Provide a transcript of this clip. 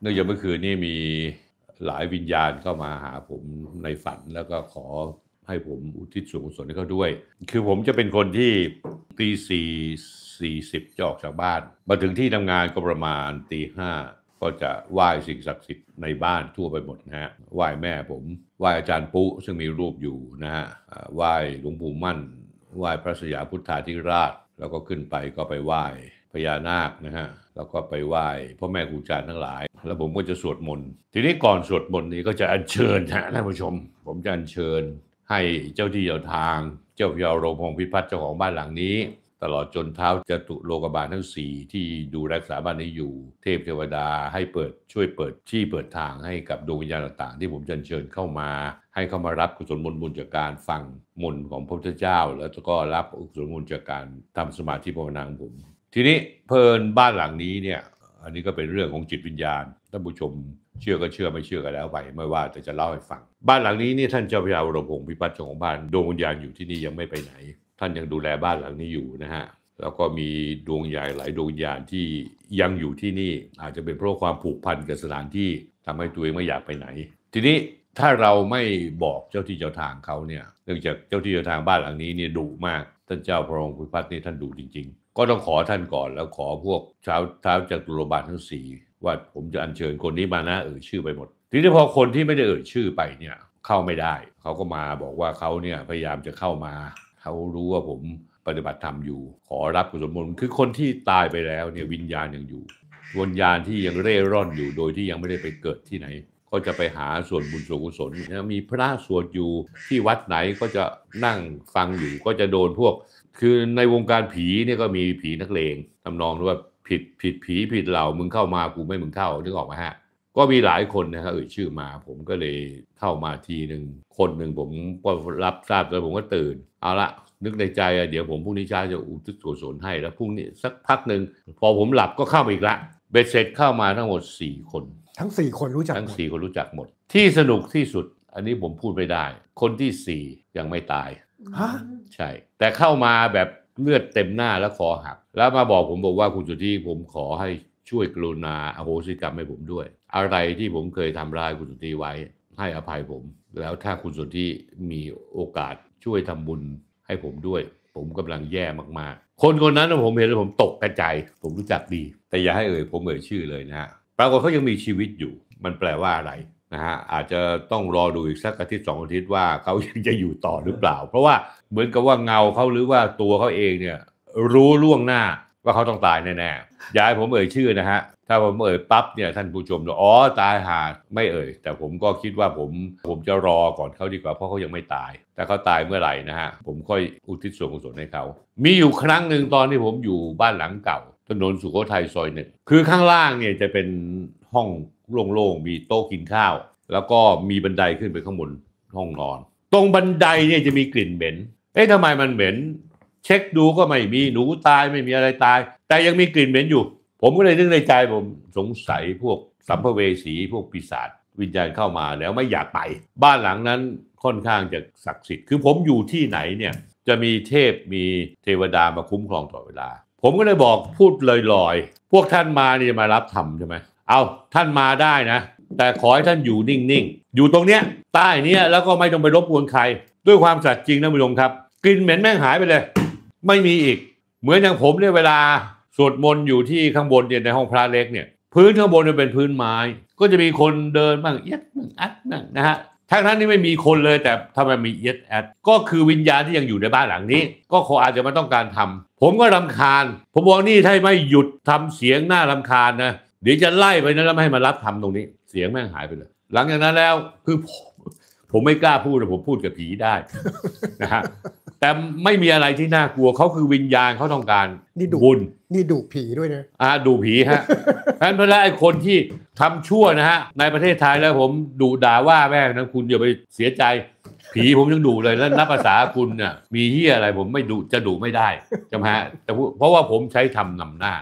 เนื่องจากเมื่อคืนนี้มีหลายวิญญาณเข้ามาหาผมในฝันแล้วก็ขอให้ผมอุทิศส่วนกุศลให้เขาด้วย คือผมจะเป็นคนที่ตีสี่สี่สิบจะออกจากบ้าน มาถึงที่ทำงานก็ประมาณตีห้าก็จะไหว้สิ่งศักดิ์สิทธิ์ในบ้านทั่วไปหมดนะฮะไหว้แม่ผมไหว้อาจารย์ปุ๊ซึ่งมีรูปอยู่นะฮะไหว้หลวงปู่มั่นไหว้พระสยามพุทธาธิราช แล้วก็ขึ้นไปก็ไปไหว้พญานาคนะฮะแล้วก็ไปไหว้พ่อแม่ครูอาจารย์ทั้งหลายแล้วผมก็จะสวดมนต์ ทีนี้ก่อนสวดมนต์นี้ก็จะอัญเชิญนะท่านผู้ชม ผมจะอัญเชิญให้เจ้าที่เจ้าทาง เจ้าพยาโรงพงพิพัฒน์เจ้าของบ้านหลังนี้ ตลอดจนเท้าจตุโลกบาลทั้งสี่ที่ดูรักษาบ้านนี้อยู่เทพเทวดาให้เปิดช่วยเปิดที่เปิดทางให้กับดวงวิญญาณต่างๆที่ผมจะเชิญเข้ามา ให้เข้ามารับกุศลมนต์บุญจากการฟังมนต์ของพระพุทธเจ้า แล้วก็รับกุศลมนต์จากการทำสมาธิภาวนาของผมทีนี้เพลินบ้านหลังนี้เนี่ยอันนี้ก็เป็นเรื่องของจิตวิญญาณท่านผู้ชมเชื่อก็เชื่อไม่เชื่อก็แล้วไปไม่ว่าแต่จะเล่าให้ฟัง บ้านหลังนี้นี่ท่านเจ้าพระยาวรพงศ์พิพัฒน์เจ้าของบ้านดวงวิญญาณอยู่ที่นี่ยังไม่ไปไหน ท่านยังดูแลบ้านหลังนี้อยู่นะฮะ แล้วก็มีดวงใหญ่หลายดวงวิญาณที่ยังอยู่ที่นี่อาจจะเป็นเพราะความผูกพันกับสถานที่ทำให้ตัวเองไม่อยากไปไหน ทีนี้ถ้าเราไม่บอกเจ้าที่เจ้าทางเขาเนี่ยเนื่องจากเจ้าที่เจ้าทางบ้านหลังนี้เนี่ยดุมากท่านเจ้าพระองค์พิพัฒน์นี่ท่านดูจริง ๆ ก็ต้องขอท่านก่อนแล้วขอพวกเช้าเท้าจากุลบาททั้งสี่ว่าผมจะอัญเชิญคนนี้มานะเอ่ยชื่อไปหมดทีนี้พอคนที่ไม่ได้เอ่ยชื่อไปเนี่ยเข้าไม่ได้ เขาก็มาบอกว่าเขาเนี่ยพยายามจะเข้ามา เขารู้ว่าผมปฏิบัติธรรมอยู่ ขอรับกุศลมุคือคนที่ตายไปแล้วเนี่ยวิญญาณยังอยู่วิญญาณที่ยังเร่ร่อนอยู่โดยที่ยังไม่ได้ไปเกิดที่ไหนก็จะไปหาส่วนบุญส่วนกุศลนะมีพระสวดอยู่ที่วัดไหนก็จะนั่งฟังอยู่ ก็จะโดนพวก คือในวงการผีเนี่ยก็มีผีนักเลงทำนองว่าผิดผิดผีผิดเหล่ามึงเข้ามากูไม่มึงเข้า นึกออกไหมฮะ ก็มีหลายคนนะครับเอ่ยชื่อมาผมก็เลยเข้ามาทีหนึ่งคนหนึ่งผมก็รับทราบแล้วผมก็ตื่น เอาละนึกในใจอะเดี๋ยวผมพรุ่งนี้เช้าจะอุทิศส่วนสนให้ แล้วพรุ่งนี้สักพักหนึ่งพอผมหลับก็เข้ามาอีกละเบ็ดเสร็จ เข้ามาทั้งหมด 4 คนทั้งสี่คนรู้จักทั้งสี่คนรู้จักหมด ที่สนุกที่สุด อันนี้ผมพูดไม่ได้ คนที่สี่ยังไม่ตายฮะใช่ แต่เข้ามาแบบเลือดเต็มหน้าแล้วคอหัก แล้วมาบอกผมบอกว่าคุณสุทธิผมขอให้ช่วยกรุณาอโหสิกรรมให้ผมด้วย อะไรที่ผมเคยทำร้ายคุณสุทธิไว้ ให้อภัยผม แล้วถ้าคุณสุทธิมีโอกาสช่วยทำบุญให้ผมด้วย ผมกำลังแย่มากๆ คนคนนั้นผมเห็นแล้วผมตกกระจายผมรู้จักดี แต่อย่าให้เอ่ยผมเอ่ยชื่อเลยนะฮะปรากฏเขายังมีชีวิตอยู่มันแปลว่าอะไรนะฮะอาจจะต้องรอดูอีกสักอาทิตย์สองอาทิตย์ว่าเขายังจะอยู่ต่อหรือเปล่า เพราะว่าเหมือนกับว่าเงาเขาหรือว่าตัวเขาเองเนี่ยรู้ล่วงหน้าว่าเขาต้องตายแน่ๆย้ายผมเอ่ยชื่อนะฮะ ถ้าผมเอ่ยปั๊บเนี่ย ท่านผู้ชมอ๋อตายหาไม่เอ่ย แต่ผมก็คิดว่าผมผมจะรอก่อนเขาดีกว่าเพราะเขายังไม่ตาย แต่เขาตายเมื่อไหร่นะฮะผมค่อยอุทิศส่วนกุศลให้เขามีอยู่ครั้งหนึ่งตอนที่ผมอยู่บ้านหลังเก่าถนนสุโขทัยซอยหนึ่งคือข้างล่างเนี่ยจะเป็นห้องโล่งๆมีโต๊ะ กินข้าว แล้วก็มีบันไดขึ้นไปข้างบนห้องนอน ตรงบันไดเนี่ยจะมีกลิ่นเหม็นเอ๊ะทำไมมันเหม็นเช็คดูก็ไม่มีหนูตายไม่มีอะไรตาย แต่ยังมีกลิ่นเหม็นอยู่ ผมก็เลยนึกในใจผมสงสัยพวกสัมภเวสีพวกปีศาจวิญญาณเข้ามาแล้วไม่อยากไป บ้านหลังนั้นค่อนข้างจะศักดิ์สิทธิ์คือ ผมอยู่ที่ไหนเนี่ยจะมีเทพมีเทวดามาคุ้มครองตลอดเวลาผมก็เลยบอกพูดลอยๆพวกท่านมานี่มารับทำใช่ไหม เอาท่านมาได้นะ แต่ขอให้ท่านอยู่นิ่งๆ อยู่ตรงเนี้ยใต้เนี้ยแล้วก็ไม่ต้องไปรบกวนใคร ด้วยความสัตย์จริงนะผู้ชมครับ กลิ่นเหม็นแม่งหายไปเลย ไม่มีอีก เหมือนอย่างผมเนี่ยเวลาสวดมนต์อยู่ที่ข้างบนเนี่ยในห้องพระเล็กเนี่ย พื้นข้างบนจะเป็นพื้นไม้ก็จะมีคนเดินบ้างเอ็ดบ้างอัดบ้างนะฮะทั้งนั้นนี่ไม่มีคนเลย แต่ทำไมมีเอ็ดแอดก็คือวิญญาณที่ยังอยู่ในบ้านหลังนี้ ก็คงอาจจะไม่ต้องการทำผมก็รำคาญ ผมบอกนี่ถ้าไม่หยุดทำเสียงหน้ารำคาญนะเดี๋ยวจะไล่ไปนะ แล้วไม่ให้มารับทำตรงนี้ เสียงแม่งหายไปเลยหลังจากนั้นแล้ว คือ ผมผมไม่กล้าพูดแต่ผมพูดกับผีได้นะฮะแต่ไม่มีอะไรที่น่ากลัวเขาคือวิญญาณเขาต้องการนี่ดุนี่ดุผีด้วยนะอ่าดุผีฮะเพราะฉะนั้นไอ้คนที่ทำชั่วนะฮะในประเทศไทยแล้วผมดุด่าว่าแม่นะคุณอย่าไปเสียใจผีผมยังดูเลยแล้วนับภาษาคุณเนี่ยมีเฮียอะไรผมไม่ดูจะดูไม่ได้จำฮะ แต่เพราะว่าผมใช้ทำนำหน้า